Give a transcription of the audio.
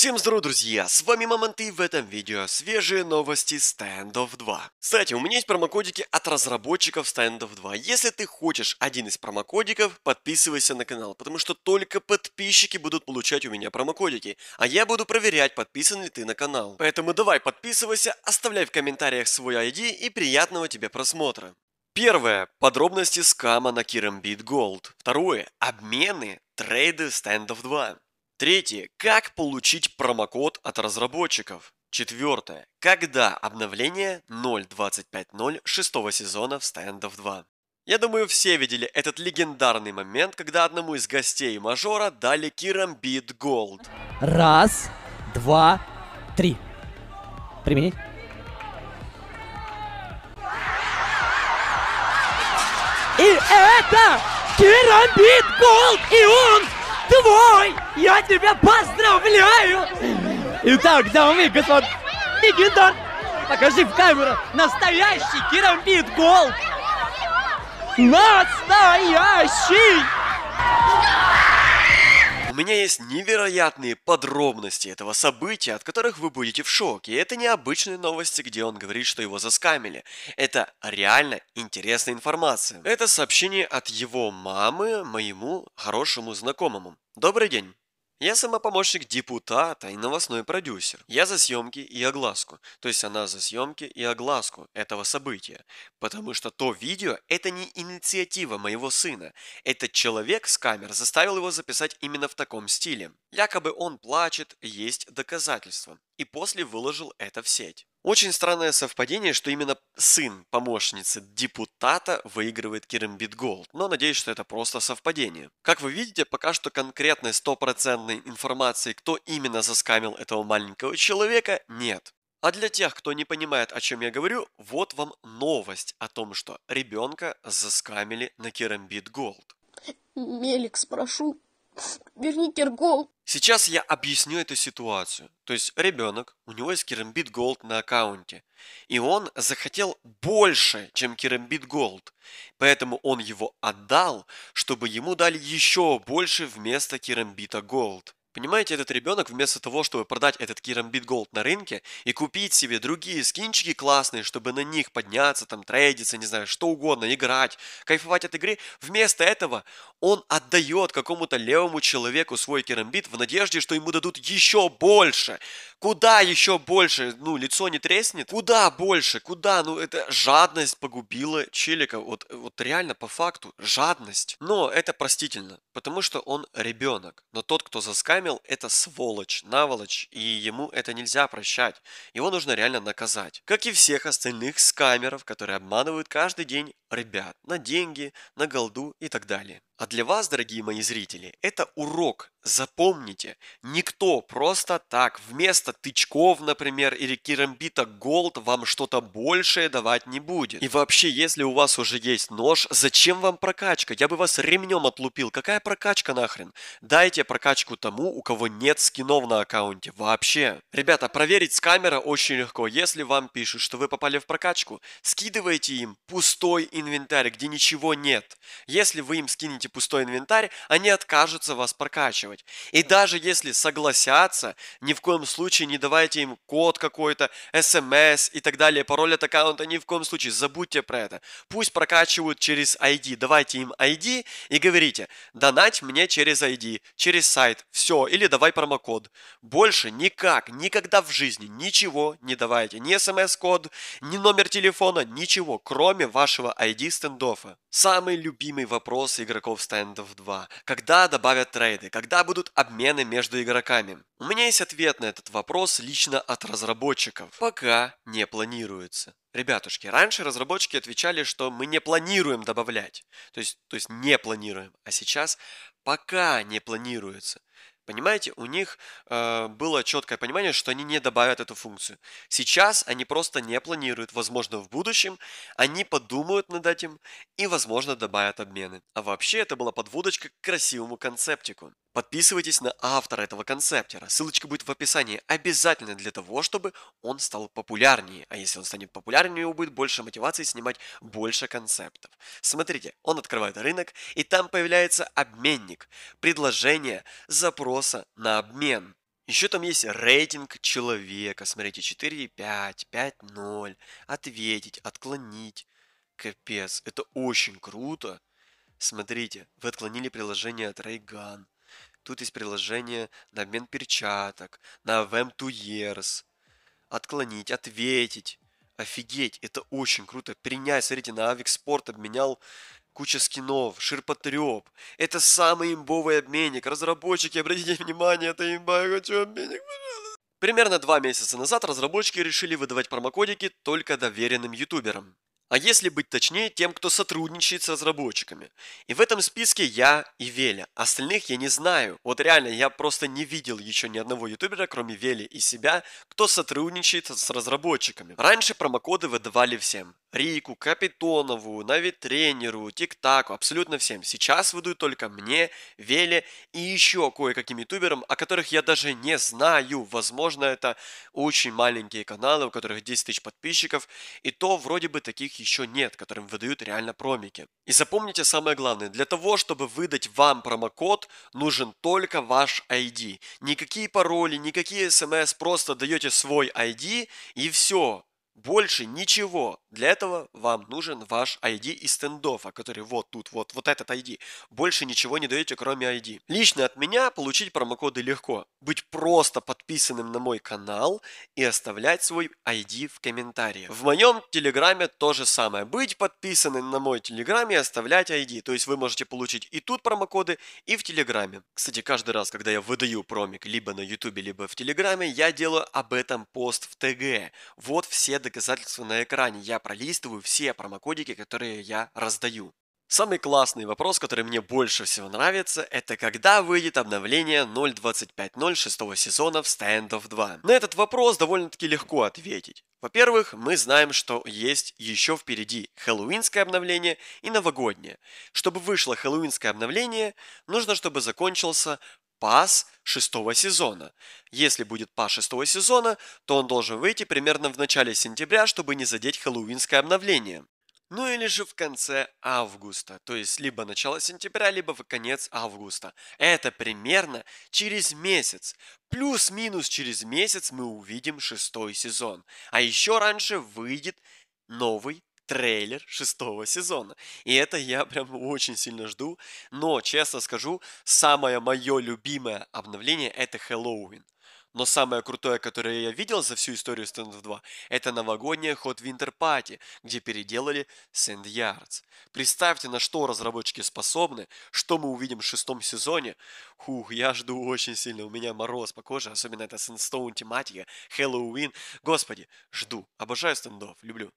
Всем здоров, друзья! С вами Мамонт и в этом видео свежие новости Standoff 2. Кстати, у меня есть промокодики от разработчиков Standoff 2. Если ты хочешь один из промокодиков, подписывайся на канал, потому что только подписчики будут получать у меня промокодики, а я буду проверять, подписан ли ты на канал. Поэтому давай подписывайся, оставляй в комментариях свой ID и приятного тебе просмотра. Первое. Подробности скама на Kirambeat Gold. Второе. Обмены, трейды Standoff 2. Третье. Как получить промокод от разработчиков? Четвертое. Когда обновление 0.25.0 шестого сезона в Standoff 2? Я думаю, все видели этот легендарный момент, когда одному из гостей мажора дали Киром Бит Голд. Раз, два, три. Применить. И это Керамбит Голд! И он твой! Я тебя поздравляю! Итак, дамы и господа, легендар! Покажи в камеру настоящий керамбит гол! Настоящий! меня есть невероятные подробности этого события, от которых вы будете в шоке. это не обычные новости, где он говорит, что его заскамили. Это реально интересная информация. Это сообщение от его мамы моему хорошему знакомому. Добрый день. Я самопомощник, помощник депутата и новостной продюсер. Я за съемки и огласку. То есть она за съемки и огласку этого события. Потому что то видео – это не инициатива моего сына. Этот человек с камер заставил его записать именно в таком стиле. Якобы он плачет, есть доказательства. И после выложил это в сеть. Очень странное совпадение, что именно сын помощницы депутата выигрывает Керембит Голд, но надеюсь, что это просто совпадение. Как вы видите, пока что конкретной стопроцентной информации, кто именно заскамил этого маленького человека, нет. А для тех, кто не понимает, о чем я говорю, вот вам новость о том, что ребенка заскамили на Керамбит Голд. Меликс, прошу, верните Голд. Сейчас я объясню эту ситуацию. То есть ребенок, у него есть Керамбит Голд на аккаунте. И он захотел больше, чем Керамбит Голд. Поэтому он его отдал, чтобы ему дали еще больше вместо Керамбита Голд. Понимаете, этот ребенок вместо того, чтобы продать этот Керамбит Голд на рынке и купить себе другие скинчики классные, чтобы на них подняться, там, трейдиться, не знаю, что угодно, играть, кайфовать от игры, вместо этого он отдает какому-то левому человеку свой Керамбит в надежде, что ему дадут еще больше. Куда еще больше? Ну, лицо не треснет? Куда больше? Куда? Ну, это жадность погубила Челика, Вот, вот реально, по факту, жадность. Но это простительно, потому что он ребенок. Но тот, кто заскальзывает, Хамил – это сволочь, наволочь, и ему это нельзя прощать. Его нужно реально наказать. Как и всех остальных скамеров, которые обманывают каждый день ребят на деньги, на голду и так далее. А для вас, дорогие мои зрители, это урок, Запомните, никто просто так вместо тычков, например, или керамбита голд вам что-то большее давать не будет. И вообще, если у вас уже есть нож, зачем вам прокачка? Я бы вас ремнем отлупил. Какая прокачка нахрен? Дайте прокачку тому, у кого нет скинов на аккаунте. Вообще. Ребята, проверить с камеры очень легко. Если вам пишут, что вы попали в прокачку, скидывайте им пустой инвентарь, где ничего нет. Если вы им скинете пустой инвентарь, они откажутся вас прокачивать оплачивать. И даже если согласятся, ни в коем случае не давайте им код какой-то, смс и так далее, пароль от аккаунта, ни в коем случае, забудьте про это. Пусть прокачивают через ID, давайте им ID и говорите, донать мне через ID, через сайт, все, или давай промокод. Больше никак, никогда в жизни ничего не давайте, ни смс-код, ни номер телефона, ничего, кроме вашего ID стендофа. Самый любимый вопрос игроков стендов 2. Когда добавят трейды? Когда будут обмены между игроками? У меня есть ответ на этот вопрос лично от разработчиков. Пока не планируется. Ребятушки, раньше разработчики отвечали, что мы не планируем добавлять. То есть, то есть не планируем. А сейчас пока не планируется. Понимаете, у них э, было четкое понимание, что они не добавят эту функцию. Сейчас они просто не планируют. Возможно, в будущем они подумают над этим и, возможно, добавят обмены. А вообще это была подводочка к красивому концептику. Подписывайтесь на автора этого концептера, ссылочка будет в описании, обязательно для того, чтобы он стал популярнее. А если он станет популярнее, у него будет больше мотивации снимать больше концептов. Смотрите, он открывает рынок, и там появляется обменник, предложение запроса на обмен. Еще там есть рейтинг человека, смотрите, 4,5, 5,0, ответить, отклонить. Капец, это очень круто. Смотрите, вы отклонили приложение от Рейган. Тут есть приложение на обмен перчаток, на VM 2 years, отклонить, ответить. Офигеть, это очень круто. Принять, смотрите, на Авикспорт обменял куча скинов, ширпотреб. Это самый имбовый обменник. Разработчики, обратите внимание, это имба, я хочу обменник, пожалуйста. Примерно два месяца назад разработчики решили выдавать промокодики только доверенным ютуберам а если быть точнее, тем, кто сотрудничает с разработчиками. И в этом списке я и Веля. Остальных я не знаю. Вот реально, я просто не видел еще ни одного ютубера, кроме Вели и себя, кто сотрудничает с разработчиками. Раньше промокоды выдавали всем. Рику, Капитонову, навіть тренеру, ТикТаку, абсолютно всем. Сейчас выдают только мне, Веле и еще кое-каким ютуберам, о которых я даже не знаю. Возможно, это очень маленькие каналы, у которых 10 тысяч подписчиков, и то вроде бы таких еще нет, которым выдают реально промики. И запомните самое главное, для того, чтобы выдать вам промокод, нужен только ваш ID. Никакие пароли, никакие смс, эм просто даете свой ID и все. Больше ничего. Для этого вам нужен ваш ID из стендофа, который вот тут, вот, вот этот ID. Больше ничего не даете, кроме ID. Лично от меня получить промокоды легко. Быть просто подписанным на мой канал и оставлять свой ID в комментариях. В моем телеграме то же самое. Быть подписанным на мой телеграме и оставлять ID. То есть вы можете получить и тут промокоды, и в телеграме. Кстати, каждый раз, когда я выдаю промик либо на ютубе, либо в телеграме, я делаю об этом пост в ТГ. Вот все доказательства на экране. Я пролистываю все промокодики, которые я раздаю. Самый классный вопрос, который мне больше всего нравится, это когда выйдет обновление 0.25.0 шестого сезона в Standoff 2? На этот вопрос довольно-таки легко ответить. Во-первых, мы знаем, что есть еще впереди хэллоуинское обновление и новогоднее. Чтобы вышло хэллоуинское обновление, нужно, чтобы закончился пас шестого сезона. Если будет пас шестого сезона, то он должен выйти примерно в начале сентября, чтобы не задеть хэллоуинское обновление. Ну или же в конце августа, то есть либо начало сентября, либо в конец августа. Это примерно через месяц. Плюс-минус через месяц мы увидим шестой сезон. А еще раньше выйдет новый трейлер шестого сезона. И это я прям очень сильно жду. Но, честно скажу, самое мое любимое обновление это Хэллоуин. Но самое крутое, которое я видел за всю историю Standoff 2, это новогодняя ход Winter Party, где переделали Sand Yards. Представьте, на что разработчики способны, что мы увидим в шестом сезоне. Хух, я жду очень сильно, у меня мороз по коже, особенно это Sandstone тематика, Хэллоуин. Господи, жду, обожаю стендов, люблю.